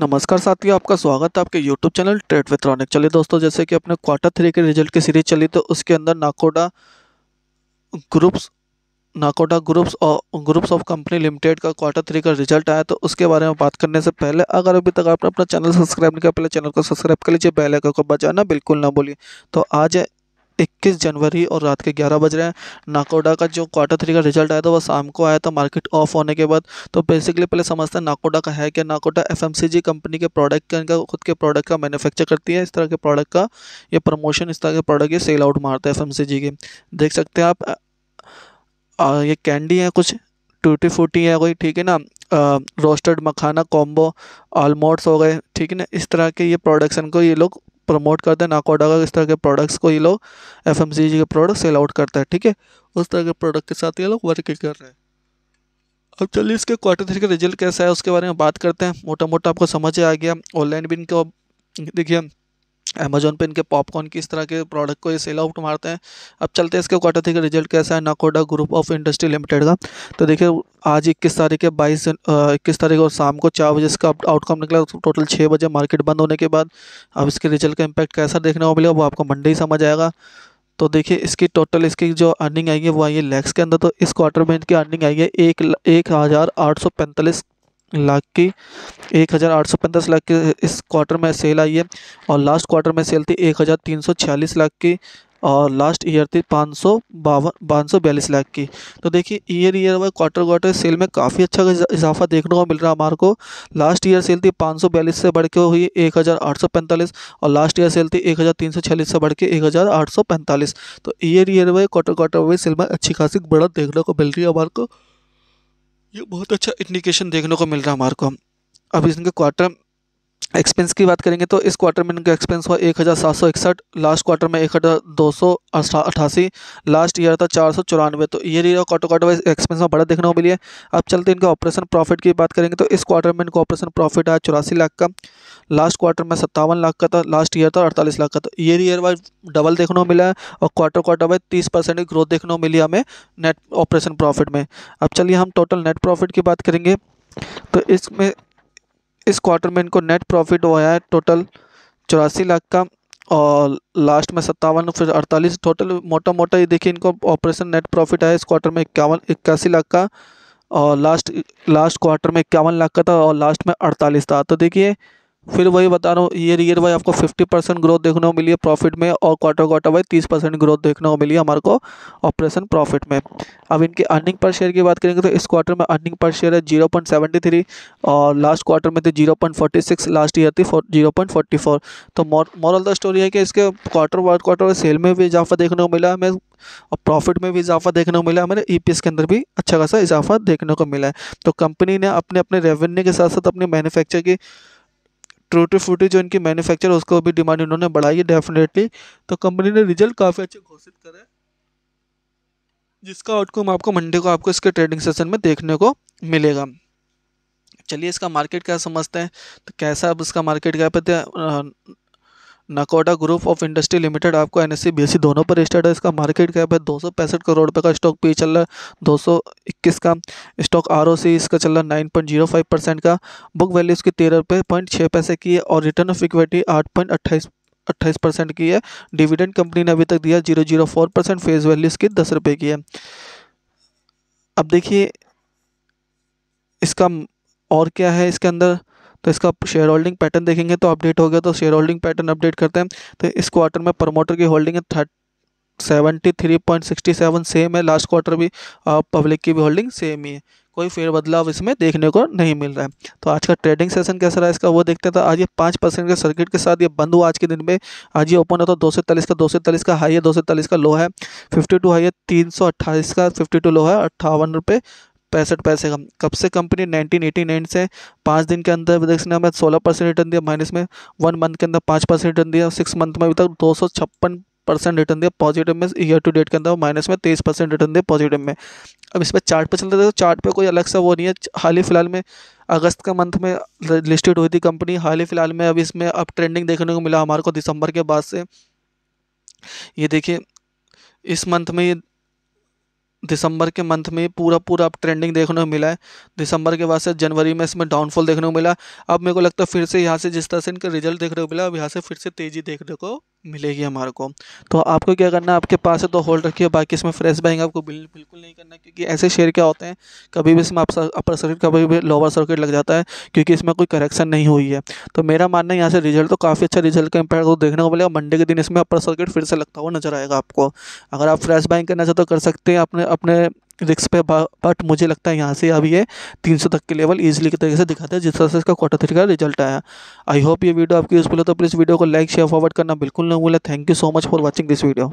नमस्कार साथियों आपका स्वागत है आपके YouTube चैनल ट्रेड वित्रॉनिक चलिए दोस्तों जैसे कि अपने क्वार्टर थ्री के रिजल्ट की सीरीज चली तो उसके अंदर नाकोडा ग्रुप्स नाकोडा ग्रुप्स और ग्रुप्स ऑफ कंपनी लिमिटेड का क्वार्टर थ्री का रिजल्ट आया तो उसके बारे में बात करने से पहले अगर अभी तक आपने अपना चैनल सब्सक्राइब नहीं किया पहले चैनल को सब्सक्राइब कर लीजिए बेल को बजाना बिल्कुल ना बोलिए तो आज इक्कीस जनवरी और रात के ग्यारह बज रहे हैं नाकोडा का जो क्वार्टर थ्री का रिजल्ट आया था वो शाम को आया था मार्केट ऑफ होने के बाद तो बेसिकली पहले समझते हैं नाकोडा का है क्या नाकोडा एफएमसीजी कंपनी के प्रोडक्ट का इनका खुद के प्रोडक्ट का मैन्युफैक्चर करती है इस तरह के प्रोडक्ट का ये प्रमोशन इस तरह के प्रोडक्ट ये सेल आउट मारता है एफ के देख सकते हैं आप आ, ये कैंडी है कुछ टूटी फूटी है कोई ठीक है ना रोस्टेड मखाना कॉम्बो आलमोट्स हो गए ठीक है ना इस तरह के ये प्रोडक्शन को ये लोग प्रमोट करते हैं नाकोडा का इस तरह के प्रोडक्ट्स को ये लोग एफ के प्रोडक्ट सेल आउट करते हैं ठीक है उस तरह के प्रोडक्ट के साथ ये लोग वर्क कर रहे हैं अब चलिए इसके क्वार्टर थ्री का रिजल्ट कैसा है उसके बारे में बात करते हैं मोटा मोटा आपको समझ आ गया ऑनलाइन भी इनको देखिए अमेजोन पे इनके पॉपकॉर्न किस तरह के प्रोडक्ट को ये सेल आउट मारते हैं अब चलते हैं इसके क्वार्टर थ्री का रिजल्ट कैसा है Nakoda group of industry limited का तो देखिए आज इक्कीस तारीख है बाईस इक्कीस तारीख और शाम को चार बजे इसका आउटकम निकला तो टोटल छः बजे मार्केट बंद होने के बाद अब इसके रिजल्ट का इम्पैक्ट कैसा देखने को मिलेगा वो आपको मंडे ही समझ आएगा तो देखिए इसकी टोटल इसकी जो अर्निंग आई है वो आई है लैक्स के अंदर तो इस क्वार्टर में इनकी अर्निंग आई है एक एक हज़ार आठ सौ पैंतालीस लाख की एक हज़ार आठ सौ पैंतीस लाख की इस क्वार्टर में सेल आई है और लास्ट क्वार्टर में सेल थी एक हज़ार तीन सौ छियालीस लाख की और लास्ट ईयर थी पाँच सौ बावन पाँच सौ बयालीस लाख की तो देखिए year year Y quarter quarter sale में काफ़ी अच्छा इजाफा देखने को मिल रहा है हमारे को लास्ट ईयर सेल थी पाँच सौ बयालीस से बढ़ के हुई एक हज़ार आठ सौ पैंतालीस और लास्ट ईयर सेल थी एक हज़ार तीन सौ छियालीस से बढ़ के एक हज़ार आठ सौ पैंतालीस तो year year Y quarter quarter Y sale में अच्छी खासी बढ़त देखने को मिल रही है हमारे को ये बहुत अच्छा इंडिकेशन देखने को मिल रहा है हमारे को अब इनके क्वार्टर एक्सपेंस की बात करेंगे तो इस क्वार्टर में इनका एक्सपेंस हुआ एक हज़ार सात सौ इकसठ लास्ट क्वार्टर में एक हज़ार दो सौ अठासी लास्ट ईयर था चार सौ चौरानवे तो ये रहा क्वार्टर क्वार्टर वाइज एक्सपेंस में बड़ा देखने को मिली है अब चलते इनका ऑपरेशन प्रॉफिट की बात करेंगे तो इस क्वार्टर में इनका ऑपरेशन प्रॉफिट आया चौरासी लाख का लास्ट क्वार्टर में सत्तावन लाख का था लास्ट ईयर था अड़तालीस लाख का था ईयर ईयर वाइज डबल देखने को मिला है और क्वार्टर क्वार्टर वाइज तीस परसेंट की ग्रोथ देखने को मिली हमें नेट ऑपरेशन प्रॉफिट में अब चलिए हम टोटल नेट प्रॉफिट की बात करेंगे तो इसमें इस क्वार्टर में इनको नेट प्रॉफिट हुआ है टोटल चौरासी लाख का और लास्ट में सत्तावन फिर अड़तालीस टोटल मोटा मोटा ये देखिए इनको ऑपरेशन नेट प्रॉफिट आया इस क्वार्टर में इक्यावन इक्यासी लाख का और लास्ट लास्ट क्वार्टर में इक्यावन लाख का था और लास्ट में अड़तालीस था तो देखिए फिर वही बता रहा हूँ ईयर ईयर वाई आपको 50 परसेंट ग्रोथ देखने को मिली है प्रॉफिट में और quarter quarter Y 30 percent growth देखने को मिली है हमारे को ऑपरेशन प्रॉफिट में अब इनकी अर्निंग पर शेयर की बात करेंगे तो इस क्वार्टर में अर्निंग पर शेयर है 0.73 और लास्ट क्वार्टर में थी 0.46 लास्ट ईयर थी जीरो तो मॉरल द स्टोरी है कि इसके क्वार्टर वार्ड क्वार्टर सेल में भी इजाफा देखने को मिला हमें और प्रॉफिट में भी इजाफा देखने को मिला हमारे ई e के अंदर भी अच्छा खासा इजाफा देखने को मिला है तो कंपनी ने अपने अपने रेवेन्यू के साथ साथ अपनी मैनुफैक्चर की ट्रू टू फ्रूटी जो इनकी मैन्युफैक्चर है उसको भी डिमांड इन्होंने बढ़ाई है डेफिनेटली तो कंपनी ने रिजल्ट काफ़ी अच्छे घोषित करा है जिसका आउटकम आपको मंडे को आपको इसके ट्रेडिंग सेशन में देखने को मिलेगा चलिए इसका मार्केट क्या समझते हैं तो कैसा अब इसका मार्केट क्या पे Nakoda group of industry limited आपको एन एस e दोनों पर रजिस्टर्ड है इसका मार्केट कैप है दो करोड़ रुपये का स्टॉक पी e चल रहा है दो का स्टॉक आर इसका चल रहा है nine point zero five percent का बुक वैल्यू इसकी तेरह रुपये पॉइंट छः पैसे की है और रिटर्न ऑफ इक्विटी आठ पॉइंट अट्ठाईस अट्ठाईस परसेंट की है डिविडेंड कंपनी ने अभी तक दिया zero zero four percent face value इसकी दस रुपये की है अब देखिए इसका और क्या है इसके अंदर तो इसका शेयर होल्डिंग पैटर्न देखेंगे तो अपडेट हो गया तो शेयर होल्डिंग पैटर्न अपडेट करते हैं तो इस क्वार्टर में प्रमोटर की होल्डिंग है थर्ट seventy three point sixty seven same है लास्ट क्वार्टर भी पब्लिक की भी होल्डिंग सेम ही है कोई फेर बदलाव इसमें देखने को नहीं मिल रहा है तो आज का ट्रेडिंग सेशन कैसा रहा इसका वो देखते तो आज ये पाँच परसेंट के सर्किट के साथ ये बंद हुआ आज के दिन में आज ये ओपन होता तो दो सौ का दो का हाई है दो सौ का लो है फिफ्टी टू हाई है तीन सौ अट्ठाईस का फिफ्टी टू लो है अट्ठावन रुपये पैंसठ पैसे कम कब से कंपनी 1989 से पाँच दिन के अंदर विदेश ने हमें सोलह परसेंट रिटर्न दिया माइनस में वन मंथ के अंदर पाँच परसेंट रिटर्न दिया सिक्स मंथ में अभी तक दो सौ छप्पन परसेंट रिटर्न दिया पॉजिटिव में ईयर टू डेट के अंदर माइनस में तेईस परसेंट रिटर्न दिया पॉजिटिव में अब इस पर चार्ट पे चलते थे तो चार्ट पे कोई अलग सा वो नहीं है हाल ही फिलहाल में अगस्त का मंथ में लिस्टेड हुई थी कंपनी हाल ही फिलहाल में अब इसमें अब ट्रेंडिंग देखने को मिला हमारे को दिसंबर के बाद से ये देखिए इस मंथ में ये दिसंबर के मंथ में पूरा पूरा अब ट्रेंडिंग देखने को मिला है दिसंबर के बाद से जनवरी में इसमें डाउनफॉल देखने को मिला अब मेरे को लगता है फिर से यहाँ से जिस तरह से इनका रिजल्ट देखने को मिला अब यहाँ से फिर से तेज़ी देखने को मिलेगी हमारे को तो आपको क्या करना है आपके पास है तो होल्ड रखिए बाकी इसमें फ्रेश बाइंग आपको बिल्कुल नहीं करना क्योंकि ऐसे शेयर क्या होते हैं कभी भी इसमें अपर सर्किट कभी भी लोअर सर्किट लग जाता है क्योंकि इसमें कोई करेक्शन नहीं हुई है तो मेरा मानना है यहाँ से रिजल्ट तो काफ़ी अच्छा रिजल्ट का इम्पैक्ट तो देखने को मिलेगा मंडे के दिन इसमें अपर सर्किट फिर से लगता हुआ नजर आएगा आपको अगर आप फ्रेश बाइंग करना चाहते तो कर सकते हैं अपने अपने रिस्क पे बट मुझे लगता है यहाँ से अब ये 300 तक के लेवल इजीली के तरीके से दिखाता है जिस तरह से इसका क्वार्टर थ्री का रिजल्ट आया आई होप ये वीडियो आपकी यूजफुल है तो प्लीज़ वीडियो को लाइक शेयर फॉरवर्ड करना बिल्कुल नहीं भूलें thank you so much for watching this video